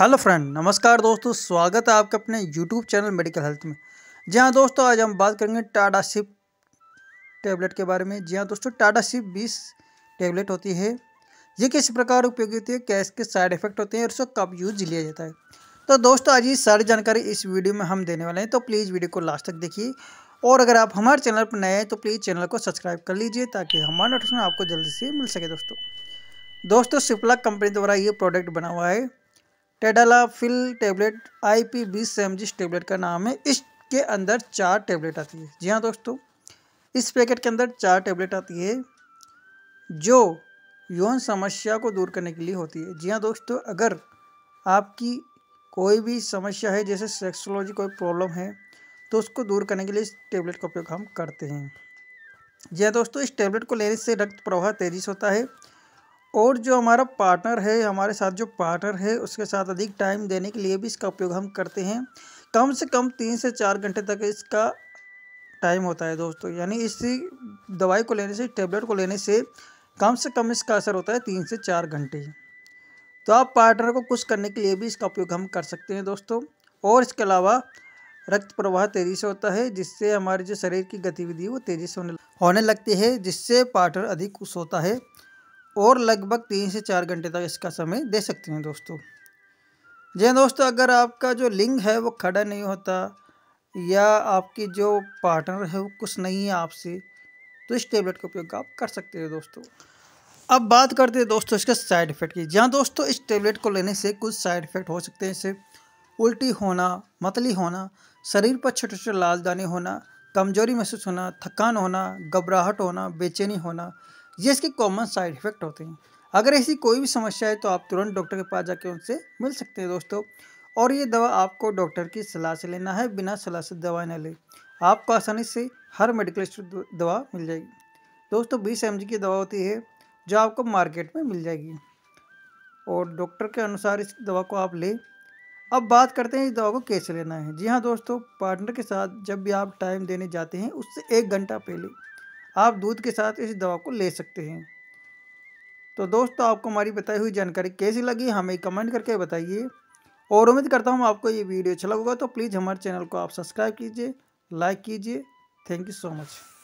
hello friend नमस्कार दोस्तों स्वागत है आपका अपने यूट्यूब चैनल मेडिकल हेल्थ में जी हाँ दोस्तों आज हम बात करेंगे टाटा सिप टेबलेट के बारे में जी हाँ दोस्तों टाटा सिप बीस टेबलेट होती है ये किस प्रकार उपयोगी होती है क्या इसके साइड इफेक्ट होते हैं और इसको कब यूज लिया जाता है तो दोस्तों आज ये सारी जानकारी इस वीडियो में हम देने वाले हैं तो प्लीज़ वीडियो को लास्ट तक देखिए और अगर आप हमारे चैनल पर नए हैं तो प्लीज़ चैनल को सब्सक्राइब कर लीजिए ताकि हमारा नोटिफिकेशन आपको जल्दी से मिल सके दोस्तों दोस्तों सिप्ला कंपनी द्वारा ये प्रोडक्ट बना हुआ है टेडालाफिल टेबलेट आई पी बीस से जिस टेबलेट का नाम है इसके अंदर चार टेबलेट आती है जी हाँ दोस्तों इस पैकेट के अंदर चार टेबलेट आती है जो यौन समस्या को दूर करने के लिए होती है जी हाँ दोस्तों अगर आपकी कोई भी समस्या है जैसे सेक्सोलॉजी कोई प्रॉब्लम है तो उसको दूर करने के लिए इस टेबलेट का उपयोग हम करते हैं जी हाँ दोस्तों इस टेबलेट को लेने से रक्त प्रवाह तेज़ी से होता है और जो हमारा पार्टनर है हमारे साथ जो पार्टनर है उसके साथ अधिक टाइम देने के लिए भी इसका उपयोग हम करते हैं कम से कम तीन से चार घंटे तक इसका टाइम होता है दोस्तों यानी इस दवाई को लेने से टेबलेट को लेने से कम से कम इसका असर होता है तीन से चार घंटे तो आप पार्टनर को कुछ करने के लिए भी इसका उपयोग हम कर सकते हैं दोस्तों और इसके अलावा रक्त प्रवाह तेज़ी से होता है जिससे हमारे जो शरीर की गतिविधि वो तेज़ी से होने होने लगती है जिससे पार्टनर अधिक खुश होता है और लगभग तीन से चार घंटे तक इसका समय दे सकते हैं दोस्तों जी दोस्तों अगर आपका जो लिंग है वो खड़ा नहीं होता या आपकी जो पार्टनर है वो कुछ नहीं है आपसे तो इस टेबलेट का उपयोग आप कर सकते हैं दोस्तों अब बात करते हैं दोस्तों इसके साइड इफ़ेक्ट की जहाँ दोस्तों इस टेबलेट को लेने से कुछ साइड इफ़ेक्ट हो सकते हैं इसे उल्टी होना मतली होना शरीर पर छोटे छोटे लाल दाने होना कमजोरी महसूस होना थकान होना घबराहट होना बेचैनी होना ये इसके कॉमन साइड इफेक्ट होते हैं अगर ऐसी कोई भी समस्या है तो आप तुरंत डॉक्टर के पास जाके उनसे मिल सकते हैं दोस्तों और ये दवा आपको डॉक्टर की सलाह से लेना है बिना सलाह से दवाएँ न ले आपको आसानी से हर मेडिकल स्टोर दवा मिल जाएगी दोस्तों बीस एम की दवा होती है जो आपको मार्केट में मिल जाएगी और डॉक्टर के अनुसार इस दवा को आप ले अब बात करते हैं इस दवा को कैसे लेना है जी हाँ दोस्तों पार्टनर के साथ जब भी आप टाइम देने जाते हैं उससे एक घंटा पहले आप दूध के साथ इस दवा को ले सकते हैं तो दोस्तों आपको हमारी बताई हुई जानकारी कैसी लगी हमें कमेंट करके बताइए और उम्मीद करता हूँ आपको ये वीडियो अच्छा लगेगा तो प्लीज़ हमारे चैनल को आप सब्सक्राइब कीजिए लाइक कीजिए थैंक यू सो मच